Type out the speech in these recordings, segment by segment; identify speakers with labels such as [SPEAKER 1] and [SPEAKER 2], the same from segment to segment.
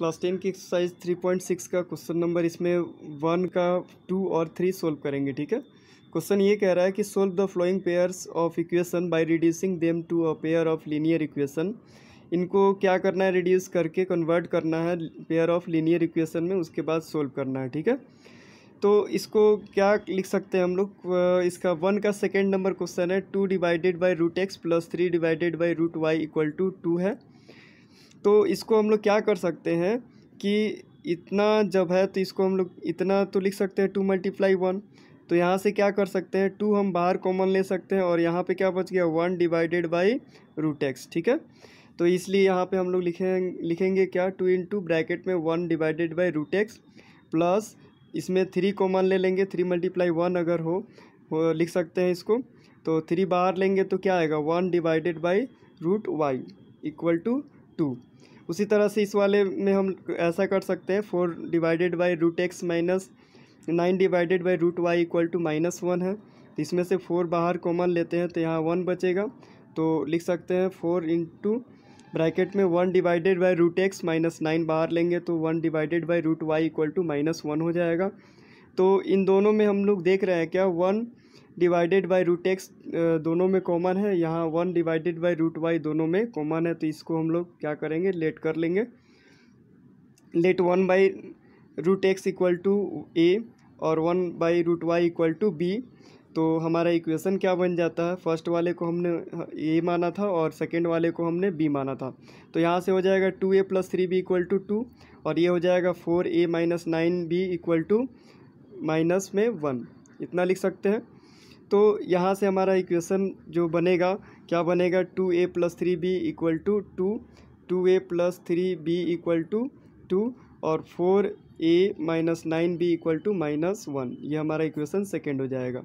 [SPEAKER 1] class ten की exercise three point six का question number इसमें वन का टू और थ्री सोल्व करेंगे ठीक है क्वेश्चन ये कह रहा है कि solve the following pairs of equation by reducing them to a pair of linear equation इनको क्या करना है रिड्यूस करके कन्वर्ट करना है पेयर ऑफ लीनियर इक्वेशन में उसके बाद सोल्व करना है ठीक है तो इसको क्या लिख सकते हैं हम लोग इसका वन का सेकेंड नंबर क्वेश्चन है two divided by root x plus three divided by root y equal to two है तो इसको हम लोग क्या कर सकते हैं कि इतना जब है तो इसको हम लोग इतना तो लिख सकते हैं टू मल्टीप्लाई वन तो यहाँ से क्या कर सकते हैं टू हम बाहर कॉमन ले सकते हैं और यहाँ पे क्या बच गया one divided by root x ठीक है तो इसलिए यहाँ पे हम लोग लिखें लिखेंगे क्या टू इंटू ब्रैकेट में one divided by root x plus इसमें थ्री कॉमन ले लेंगे थ्री मल्टीप्लाई वन अगर हो वो लिख सकते हैं इसको तो थ्री बाहर लेंगे तो क्या आएगा one divided by root y equal to two उसी तरह से इस वाले में हम ऐसा कर सकते हैं four divided by root x minus nine divided by root y equal to minus one है तो इसमें से फोर बाहर कॉमन लेते हैं तो यहाँ वन बचेगा तो लिख सकते हैं फोर इंटू ब्रैकेट में one divided by root x minus nine बाहर लेंगे तो one divided by root y equal to minus one हो जाएगा तो इन दोनों में हम लोग देख रहे हैं क्या one divided by root x दोनों में कॉमन है यहाँ one divided by root y दोनों में कॉमन है तो इसको हम लोग क्या करेंगे लेट कर लेंगे let one by root x equal to ए और one by root y equal to B तो हमारा इक्वेशन क्या बन जाता है फर्स्ट वाले को हमने ए माना था और सेकेंड वाले को हमने बी माना था तो यहाँ से हो जाएगा two A plus three B equal to two और ये हो जाएगा four A minus nine B equal to minus में वन इतना लिख सकते हैं तो यहाँ से हमारा इक्वेशन जो बनेगा क्या बनेगा two A plus three B equal to two two A plus three B equal to two और four A minus nine B equal to minus one ये हमारा इक्वेशन सेकेंड हो जाएगा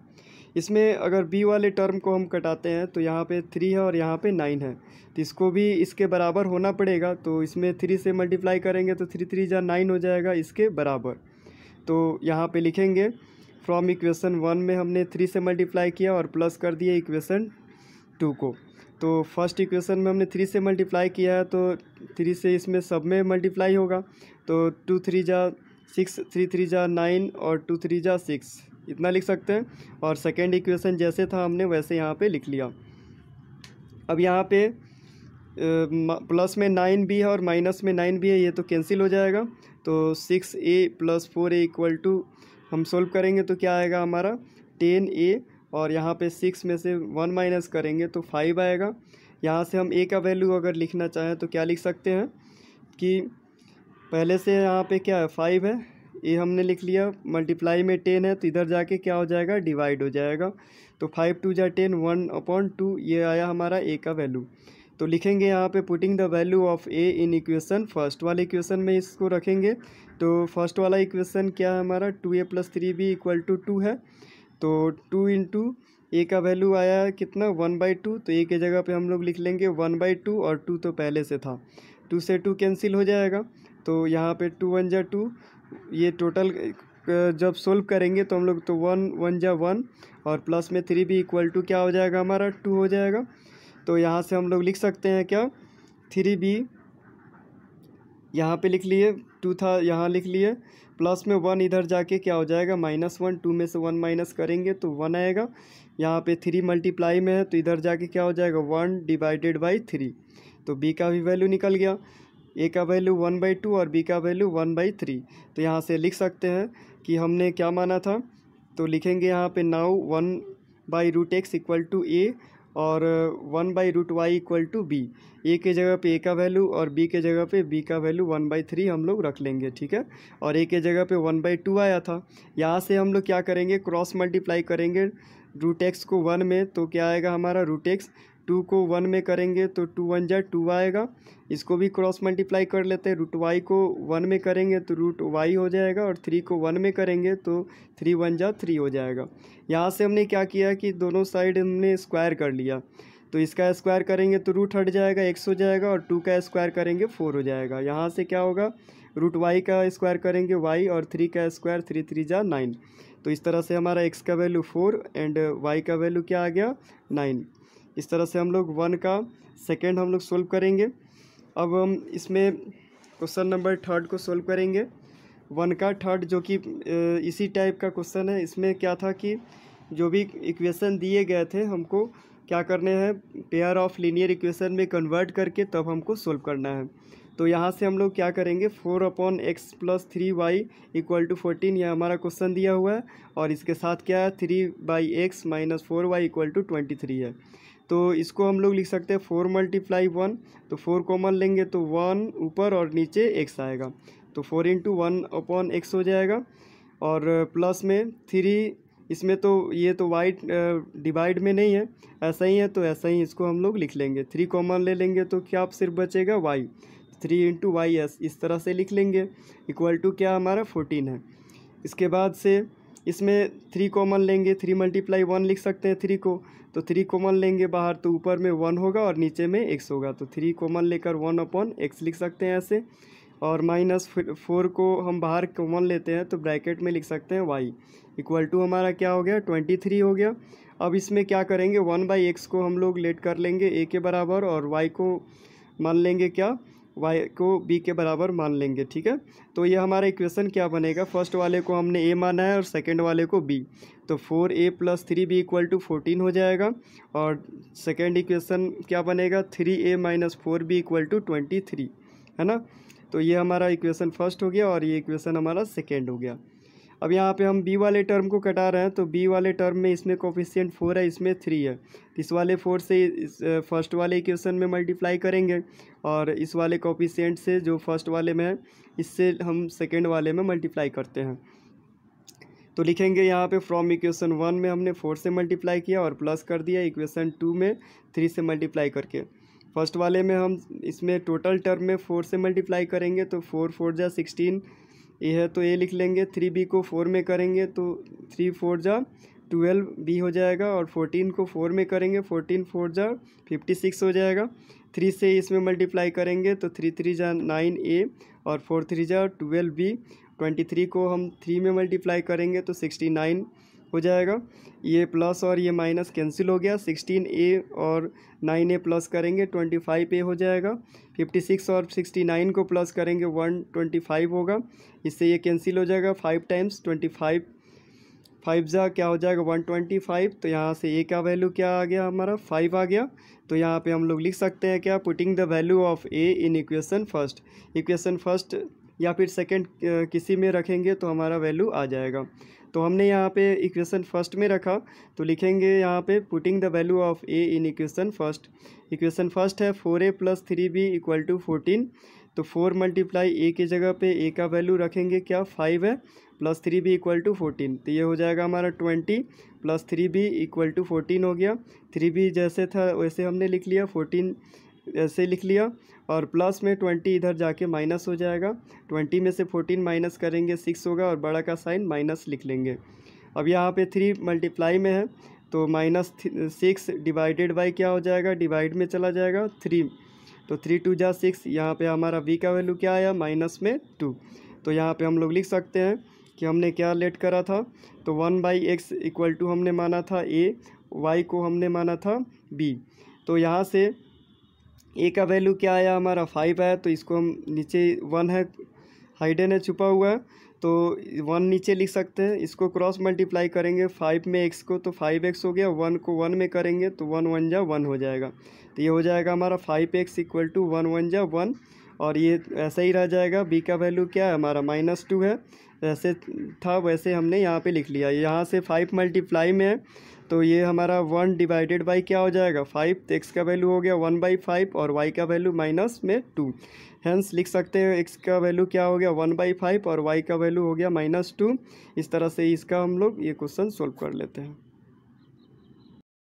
[SPEAKER 1] इसमें अगर बी वाले टर्म को हम कटाते हैं तो यहाँ पे थ्री है और यहाँ पे नाइन है तो इसको भी इसके बराबर होना पड़ेगा तो इसमें थ्री से मल्टीप्लाई करेंगे तो थ्री थ्री जहाँ नाइन हो जाएगा इसके बराबर तो यहाँ पे लिखेंगे फ्रॉम इक्वेशन वन में हमने थ्री से मल्टीप्लाई किया और प्लस कर दिया इक्वेशन टू को तो फर्स्ट इक्वेशन में हमने थ्री से मल्टीप्लाई किया है तो थ्री से इसमें सब में मल्टीप्लाई होगा तो टू थ्री जा सिक्स थ्री थ्री जा नाइन और टू थ्री जा सिक्स इतना लिख सकते हैं और सेकेंड इक्वेशन जैसे था हमने वैसे यहाँ पे लिख लिया अब यहाँ पे प्लस में नाइन भी है और माइनस में नाइन भी है ये तो कैंसिल हो जाएगा तो six a plus four a equal to हम सोल्व करेंगे तो क्या आएगा हमारा टेन ए और यहाँ पे सिक्स में से वन माइनस करेंगे तो फाइव आएगा यहाँ से हम ए का वैल्यू अगर लिखना चाहें तो क्या लिख सकते हैं कि पहले से यहाँ पे क्या है फाइव है ए हमने लिख लिया मल्टीप्लाई में टेन है तो इधर जाके क्या हो जाएगा डिवाइड हो जाएगा तो फाइव टू जै टेन वन अपॉन टू ये आया हमारा ए का वैल्यू तो लिखेंगे यहाँ पे putting the value of a in equation first वाले इक्वेशन में इसको रखेंगे तो फर्स्ट वाला इक्वेशन क्या है हमारा two A plus three B equal to two है तो टू इंटू ए का वैल्यू आया है कितना वन बाई टू तो ए के जगह पे हम लोग लिख लेंगे वन बाई टू और टू तो पहले से था टू से टू कैंसिल हो जाएगा तो यहाँ पे टू वन जा टू ये टोटल जब सोल्व करेंगे तो हम लोग तो वन वन जा वन और प्लस में थ्री भी इक्वल टू क्या हो जाएगा हमारा टू हो जाएगा तो यहाँ से हम लोग लिख सकते हैं क्या थ्री बी यहाँ पे लिख लिए टू था यहाँ लिख लिए प्लस में वन इधर जाके क्या हो जाएगा माइनस वन टू में से वन माइनस करेंगे तो वन आएगा यहाँ पे थ्री मल्टीप्लाई में है तो इधर जाके क्या हो जाएगा वन डिवाइडेड बाई थ्री तो बी का भी वैल्यू निकल गया ए का वैल्यू वन बाई टू और बी का वैल्यू वन बाई थ्री तो यहाँ से लिख सकते हैं कि हमने क्या माना था तो लिखेंगे यहाँ पे now one by root x equal to ए और one by root y equal to b a के जगह पे ए का वैल्यू और बी के जगह पे बी का वैल्यू वन बाई थ्री हम लोग रख लेंगे ठीक है और ए के जगह पे वन बाई टू आया था यहाँ से हम लोग क्या करेंगे क्रॉस मल्टीप्लाई करेंगे रूट एक्स को वन में तो क्या आएगा हमारा रूट एक्स टू को वन में करेंगे तो टू वन जा टू आएगा इसको भी क्रॉस मल्टीप्लाई कर लेते हैं रूट वाई को वन में करेंगे तो रूट वाई हो जाएगा और थ्री को वन में करेंगे तो थ्री वन जा थ्री हो जाएगा यहाँ से हमने क्या किया कि दोनों साइड हमने स्क्वायर कर लिया तो इसका स्क्वायर करेंगे तो रूट हट जाएगा एक्स हो जाएगा और टू का स्क्वायर करेंगे फोर हो जाएगा यहाँ से क्या होगा रूट वाई का स्क्वायर करेंगे वाई और थ्री का स्क्वायर थ्री थ्री जा नाइन तो इस तरह से हमारा एक्स का वैल्यू फोर एंड वाई का वैल्यू क्या आ गया नाइन इस तरह से हम लोग वन का सेकेंड हम लोग सोल्व करेंगे अब हम इसमें क्वेश्चन नंबर थर्ड को सोल्व करेंगे वन का थर्ड जो कि इसी टाइप का क्वेश्चन है इसमें क्या था कि जो भी इक्वेशन दिए गए थे हमको क्या करने हैं पेयर ऑफ लीनियर इक्वेशन में कन्वर्ट करके तब हमको सोल्व करना है तो यहाँ से हम लोग क्या करेंगे four upon x plus three y equal to fourteen यह हमारा क्वेश्चन दिया हुआ है और इसके साथ क्या है three by x minus four y equal to twenty three है तो इसको हम लोग लिख सकते हैं फोर मल्टीप्लाई वन तो फोर कॉमन लेंगे तो वन ऊपर और नीचे एक्स आएगा तो four into one upon x हो जाएगा और प्लस में थ्री इसमें तो ये तो वाइट डिवाइड में नहीं है ऐसा ही है तो ऐसा ही इसको हम लोग लिख लेंगे थ्री कॉमन ले लेंगे तो क्या आप सिर्फ बचेगा y three into y s इस तरह से लिख लेंगे इक्वल टू क्या हमारा फोर्टीन है इसके बाद से इसमें थ्री कॉमन लेंगे थ्री मल्टीप्लाई वन लिख सकते हैं थ्री को तो थ्री कॉमन लेंगे बाहर तो ऊपर में वन होगा और नीचे में एक्स होगा तो थ्री कॉमन लेकर वन अपॉन एक्स लिख सकते हैं ऐसे और माइनस फोर को हम बाहर कॉमन लेते हैं तो ब्रैकेट में लिख सकते हैं वाई इक्वल टू हमारा क्या हो गया ट्वेंटी थ्री हो गया अब इसमें क्या करेंगे वन बाई एक्स को हम लोग लेट कर लेंगे ए के बराबर और वाई को मान लेंगे क्या वाई को बी के बराबर मान लेंगे ठीक है तो ये हमारा इक्वेशन क्या बनेगा फर्स्ट वाले को हमने ए माना है और सेकेंड वाले को बी तो four a plus three B equal to fourteen हो जाएगा और सेकेंड इक्वेशन क्या बनेगा three a minus four b equal to twenty three है ना तो ये हमारा इक्वेशन फर्स्ट हो गया और ये इक्वेशन हमारा सेकेंड हो गया अब यहाँ पे हम बी वाले टर्म को कटा रहे हैं तो बी वाले टर्म में इसमें कोफिशियंट फोर है इसमें थ्री है इस वाले फोर से इस फर्स्ट वाले इक्वेशन में मल्टीप्लाई करेंगे और इस वाले कोफिशियंट से जो फर्स्ट वाले में है इससे हम सेकेंड वाले में मल्टीप्लाई करते हैं तो लिखेंगे यहाँ पे फ्रॉम इक्वेशन वन में हमने फोर से मल्टीप्लाई किया और प्लस कर दिया इक्वेशन टू में थ्री से मल्टीप्लाई करके फर्स्ट वाले में हम इसमें टोटल टर्म में फोर से मल्टीप्लाई करेंगे तो फोर फोर जा सिक्सटीन ए है तो ए लिख लेंगे थ्री बी को फोर में करेंगे तो थ्री फोर जा ट्वेल्व बी हो जाएगा और फोर्टीन को फोर में करेंगे फोर्टीन फोर जा फिफ्टी सिक्स हो जाएगा थ्री से इसमें मल्टीप्लाई करेंगे तो थ्री थ्री जा नाइन ए और फोर थ्री जा ट्वेल्व बी ट्वेंटी थ्री को हम थ्री में मल्टीप्लाई करेंगे तो सिक्सटी नाइन हो जाएगा ये प्लस और ये माइनस कैंसिल हो गया सिक्सटीन ए और नाइन ए प्लस करेंगे ट्वेंटी फाइव ए हो जाएगा फिफ्टी सिक्स और सिक्सटी नाइन को प्लस करेंगे वन ट्वेंटी फाइव होगा इससे ये कैंसिल हो जाएगा five times twenty five five ज़ा क्या हो जाएगा वन ट्वेंटी फाइव तो यहाँ से ए का वैल्यू क्या आ गया हमारा फाइव आ गया तो यहाँ पे हम लोग लिख सकते हैं क्या putting the value of a in equation first equation first या फिर सेकंड किसी में रखेंगे तो हमारा वैल्यू आ जाएगा तो हमने यहाँ पे इक्वेशन फर्स्ट में रखा तो लिखेंगे यहाँ पे putting the value of a in equation first equation first है four a plus three B equal to fourteen तो फोर मल्टीप्लाई ए के जगह पे ए का वैल्यू रखेंगे क्या फाइव है plus three B equal to fourteen तो ये हो जाएगा हमारा twenty plus three B equal to fourteen हो गया थ्री बी जैसे था वैसे हमने लिख लिया फोर्टीन ऐसे लिख लिया और प्लस में ट्वेंटी इधर जाके माइनस हो जाएगा ट्वेंटी में से फोर्टीन माइनस करेंगे सिक्स होगा और बड़ा का साइन माइनस लिख लेंगे अब यहाँ पे थ्री मल्टीप्लाई में है तो माइनस सिक्स डिवाइडेड बाई क्या हो जाएगा डिवाइड में चला जाएगा थ्री तो थ्री टू जा सिक्स यहाँ पर हमारा वी का वैल्यू क्या आया माइनस में टू तो यहाँ पर हम लोग लिख सकते हैं कि हमने क्या लेट करा था तो one by x equal to हमने माना था ए वाई को हमने माना था बी तो यहाँ से ए का वैल्यू क्या आया हमारा फाइव है तो इसको हम नीचे वन है हाइडन है छुपा हुआ है तो वन नीचे लिख सकते हैं इसको क्रॉस मल्टीप्लाई करेंगे फाइव में एक्स को तो फाइव एक्स हो गया वन को वन में करेंगे तो वन वन जा वन हो जाएगा तो ये हो जाएगा हमारा five x equal to one one जा वन और ये ऐसा ही रह जाएगा बी का वैल्यू क्या है हमारा माइनस टू है जैसे था वैसे हमने यहाँ पे लिख लिया यहाँ से फाइव मल्टीप्लाई में है तो ये हमारा वन डिवाइडेड बाई क्या हो जाएगा फाइव तो एक्स का वैल्यू हो गया वन बाई फाइव और वाई का वैल्यू माइनस में टू हैंस लिख सकते हैं एक्स का वैल्यू क्या हो गया वन बाई फाइव और वाई का वैल्यू हो गया माइनस टू इस तरह से इसका हम लोग ये क्वेश्चन सोल्व कर लेते हैं